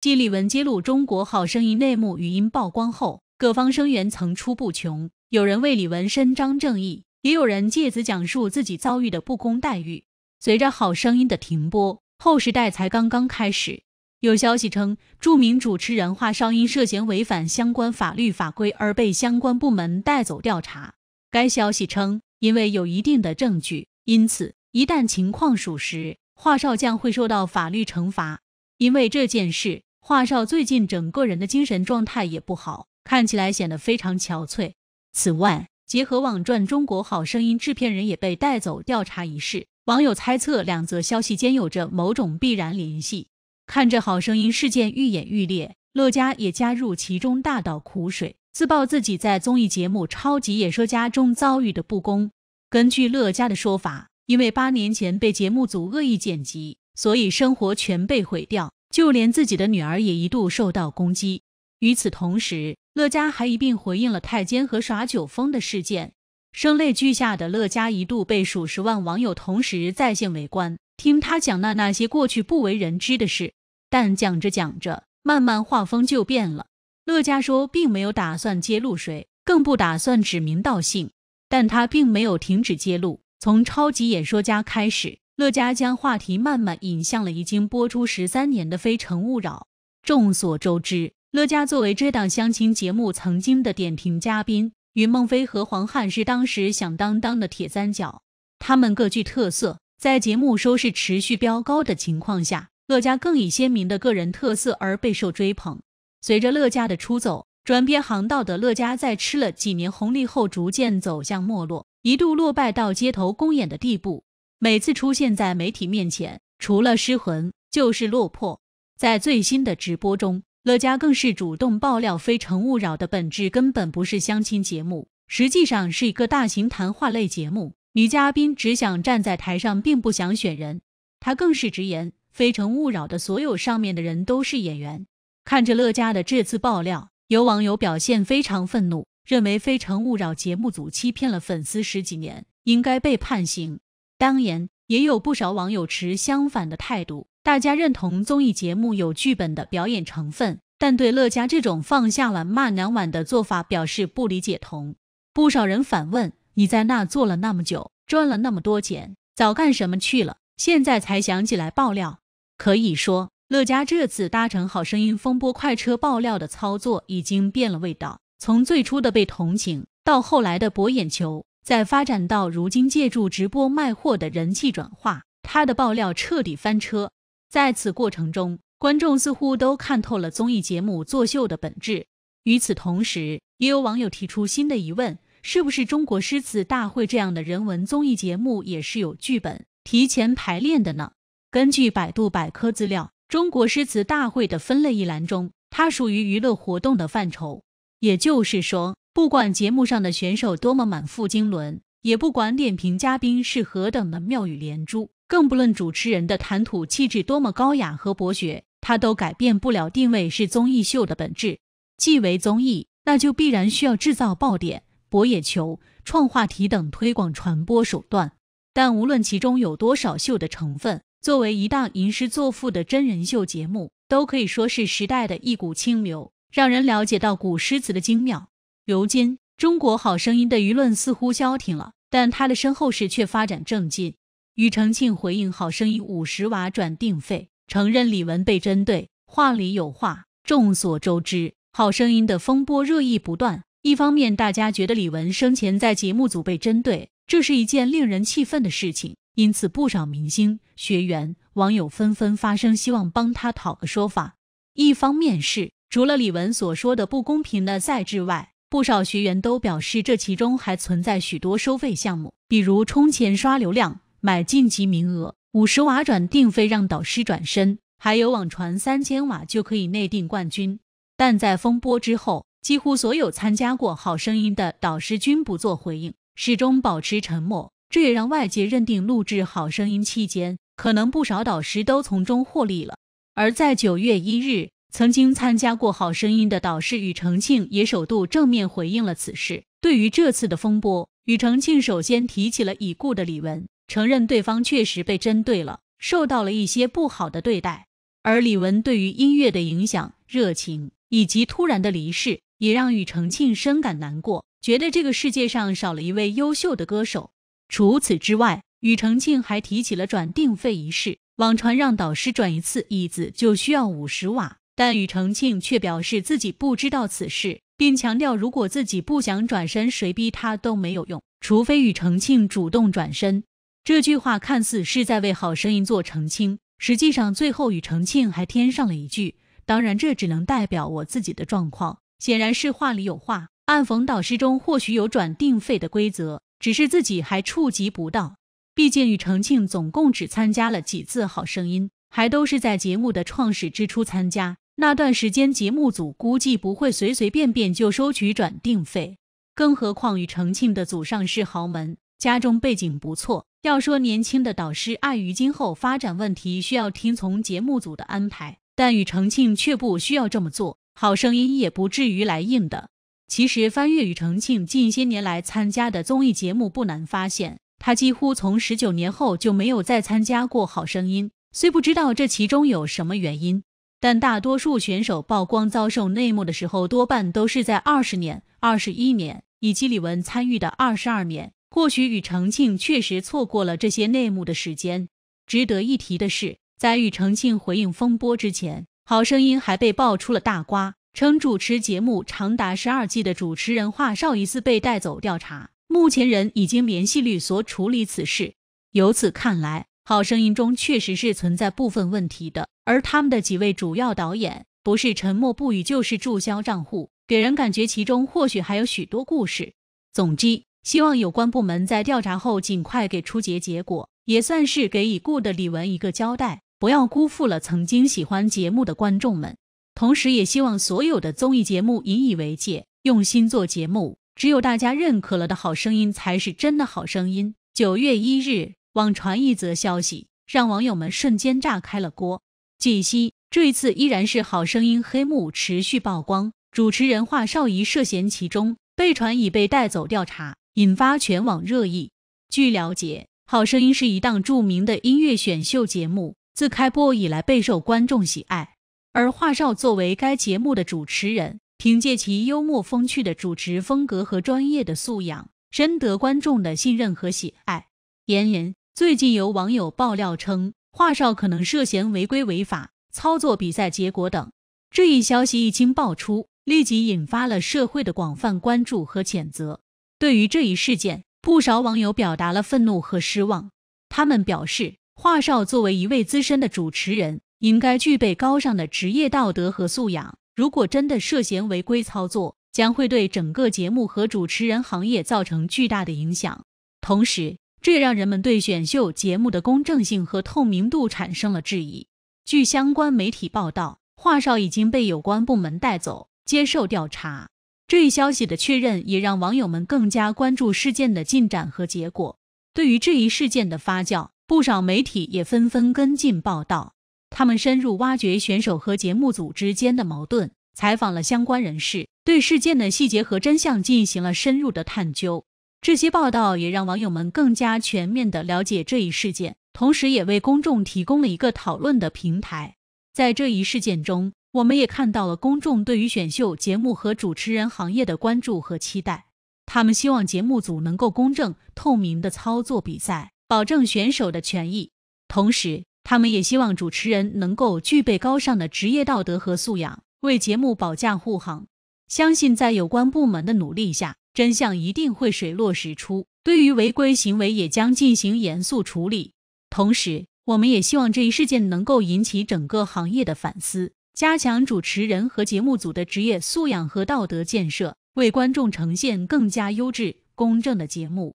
继李玟揭露《中国好声音》内幕、语音曝光后，各方声援层出不穷。有人为李玟伸张正义，也有人借此讲述自己遭遇的不公待遇。随着《好声音》的停播，后时代才刚刚开始。有消息称，著名主持人华少因涉嫌违反相关法律法规而被相关部门带走调查。该消息称，因为有一定的证据，因此一旦情况属实，华少将会受到法律惩罚。因为这件事。华少最近整个人的精神状态也不好，看起来显得非常憔悴。此外，结合网传《中国好声音》制片人也被带走调查一事，网友猜测两则消息间有着某种必然联系。看着《好声音》事件愈演愈烈，乐嘉也加入其中大倒苦水，自曝自己在综艺节目《超级演说家》中遭遇的不公。根据乐嘉的说法，因为八年前被节目组恶意剪辑，所以生活全被毁掉。就连自己的女儿也一度受到攻击。与此同时，乐嘉还一并回应了太监和耍酒疯的事件。声泪俱下的乐嘉一度被数十万网友同时在线围观，听他讲那那些过去不为人知的事。但讲着讲着，慢慢画风就变了。乐嘉说，并没有打算揭露谁，更不打算指名道姓。但他并没有停止揭露，从《超级演说家》开始。乐嘉将话题慢慢引向了已经播出十三年的《非诚勿扰》。众所周知，乐嘉作为这档相亲节目曾经的点评嘉宾，与孟非和黄菡是当时响当当的铁三角。他们各具特色，在节目收视持续飙高的情况下，乐嘉更以鲜明的个人特色而备受追捧。随着乐嘉的出走，转变航道的乐嘉在吃了几年红利后，逐渐走向没落，一度落败到街头公演的地步。每次出现在媒体面前，除了失魂就是落魄。在最新的直播中，乐嘉更是主动爆料《非诚勿扰》的本质根本不是相亲节目，实际上是一个大型谈话类节目。女嘉宾只想站在台上，并不想选人。她更是直言，《非诚勿扰》的所有上面的人都是演员。看着乐嘉的这次爆料，有网友表现非常愤怒，认为《非诚勿扰》节目组欺骗了粉丝十几年，应该被判刑。当然，也有不少网友持相反的态度。大家认同综艺节目有剧本的表演成分，但对乐嘉这种放下了骂梁晚的做法表示不理解。同不少人反问：“你在那做了那么久，赚了那么多钱，早干什么去了？现在才想起来爆料？”可以说，乐嘉这次搭乘《好声音》风波快车爆料的操作已经变了味道，从最初的被同情到后来的博眼球。在发展到如今，借助直播卖货的人气转化，他的爆料彻底翻车。在此过程中，观众似乎都看透了综艺节目作秀的本质。与此同时，也有网友提出新的疑问：是不是《中国诗词大会》这样的人文综艺节目也是有剧本、提前排练的呢？根据百度百科资料，《中国诗词大会》的分类一栏中，它属于娱乐活动的范畴，也就是说。不管节目上的选手多么满腹经纶，也不管点评嘉宾是何等的妙语连珠，更不论主持人的谈吐气质多么高雅和博学，他都改变不了定位是综艺秀的本质。既为综艺，那就必然需要制造爆点、博眼球、创话题等推广传播手段。但无论其中有多少秀的成分，作为一档吟诗作赋的真人秀节目，都可以说是时代的一股清流，让人了解到古诗词的精妙。如今，中国好声音的舆论似乎消停了，但他的身后事却发展正劲。庾澄庆回应好声音五十瓦转定费，承认李玟被针对，话里有话。众所周知，好声音的风波热议不断。一方面，大家觉得李玟生前在节目组被针对，这是一件令人气愤的事情，因此不少明星、学员、网友纷纷发声，希望帮他讨个说法。一方面是除了李玟所说的不公平的赛制外，不少学员都表示，这其中还存在许多收费项目，比如充钱刷流量、买晋级名额、五十瓦转定费让导师转身，还有网传三千瓦就可以内定冠军。但在风波之后，几乎所有参加过《好声音》的导师均不做回应，始终保持沉默，这也让外界认定录制《好声音》期间，可能不少导师都从中获利了。而在九月一日。曾经参加过《好声音》的导师庾澄庆也首度正面回应了此事。对于这次的风波，庾澄庆首先提起了已故的李玟，承认对方确实被针对了，受到了一些不好的对待。而李玟对于音乐的影响、热情以及突然的离世，也让庾澄庆深感难过，觉得这个世界上少了一位优秀的歌手。除此之外，庾澄庆还提起了转定费一事，网传让导师转一次椅子就需要五十瓦。但庾澄庆却表示自己不知道此事，并强调如果自己不想转身，谁逼他都没有用，除非庾澄庆主动转身。这句话看似是在为《好声音》做澄清，实际上最后庾澄庆还添上了一句：“当然，这只能代表我自己的状况。”显然是话里有话，暗讽导师中或许有转定费的规则，只是自己还触及不到。毕竟庾澄庆总共只参加了几次《好声音》，还都是在节目的创始之初参加。那段时间，节目组估计不会随随便便就收取转定费，更何况庾澄庆的祖上是豪门，家中背景不错。要说年轻的导师碍于今后发展问题，需要听从节目组的安排，但庾澄庆却不需要这么做，好声音也不至于来硬的。其实翻阅庾澄庆近些年来参加的综艺节目，不难发现，他几乎从十九年后就没有再参加过好声音，虽不知道这其中有什么原因。但大多数选手曝光遭受内幕的时候，多半都是在二十年、二十一年以及李玟参与的二十二年。或许庾澄庆确实错过了这些内幕的时间。值得一提的是，在庾澄庆回应风波之前，《好声音》还被爆出了大瓜，称主持节目长达十二季的主持人华少疑似被带走调查，目前人已经联系律所处理此事。由此看来，《好声音》中确实是存在部分问题的。而他们的几位主要导演不是沉默不语就是注销账户，给人感觉其中或许还有许多故事。总之，希望有关部门在调查后尽快给出结结果，也算是给已故的李玟一个交代，不要辜负了曾经喜欢节目的观众们。同时，也希望所有的综艺节目引以为戒，用心做节目。只有大家认可了的好声音，才是真的好声音。九月一日，网传一则消息，让网友们瞬间炸开了锅。据悉，这一次依然是《好声音》黑幕持续曝光，主持人华少仪涉嫌其中，被传已被带走调查，引发全网热议。据了解，《好声音》是一档著名的音乐选秀节目，自开播以来备受观众喜爱。而华少作为该节目的主持人，凭借其幽默风趣的主持风格和专业的素养，深得观众的信任和喜爱。言人最近有网友爆料称。华少可能涉嫌违规违法操作比赛结果等，这一消息一经爆出，立即引发了社会的广泛关注和谴责。对于这一事件，不少网友表达了愤怒和失望。他们表示，华少作为一位资深的主持人，应该具备高尚的职业道德和素养。如果真的涉嫌违规操作，将会对整个节目和主持人行业造成巨大的影响。同时，这让人们对选秀节目的公正性和透明度产生了质疑。据相关媒体报道，华少已经被有关部门带走接受调查。这一消息的确认也让网友们更加关注事件的进展和结果。对于这一事件的发酵，不少媒体也纷纷跟进报道，他们深入挖掘选手和节目组之间的矛盾，采访了相关人士，对事件的细节和真相进行了深入的探究。这些报道也让网友们更加全面地了解这一事件，同时也为公众提供了一个讨论的平台。在这一事件中，我们也看到了公众对于选秀节目和主持人行业的关注和期待。他们希望节目组能够公正透明地操作比赛，保证选手的权益；同时，他们也希望主持人能够具备高尚的职业道德和素养，为节目保驾护航。相信在有关部门的努力下。真相一定会水落石出，对于违规行为也将进行严肃处理。同时，我们也希望这一事件能够引起整个行业的反思，加强主持人和节目组的职业素养和道德建设，为观众呈现更加优质、公正的节目。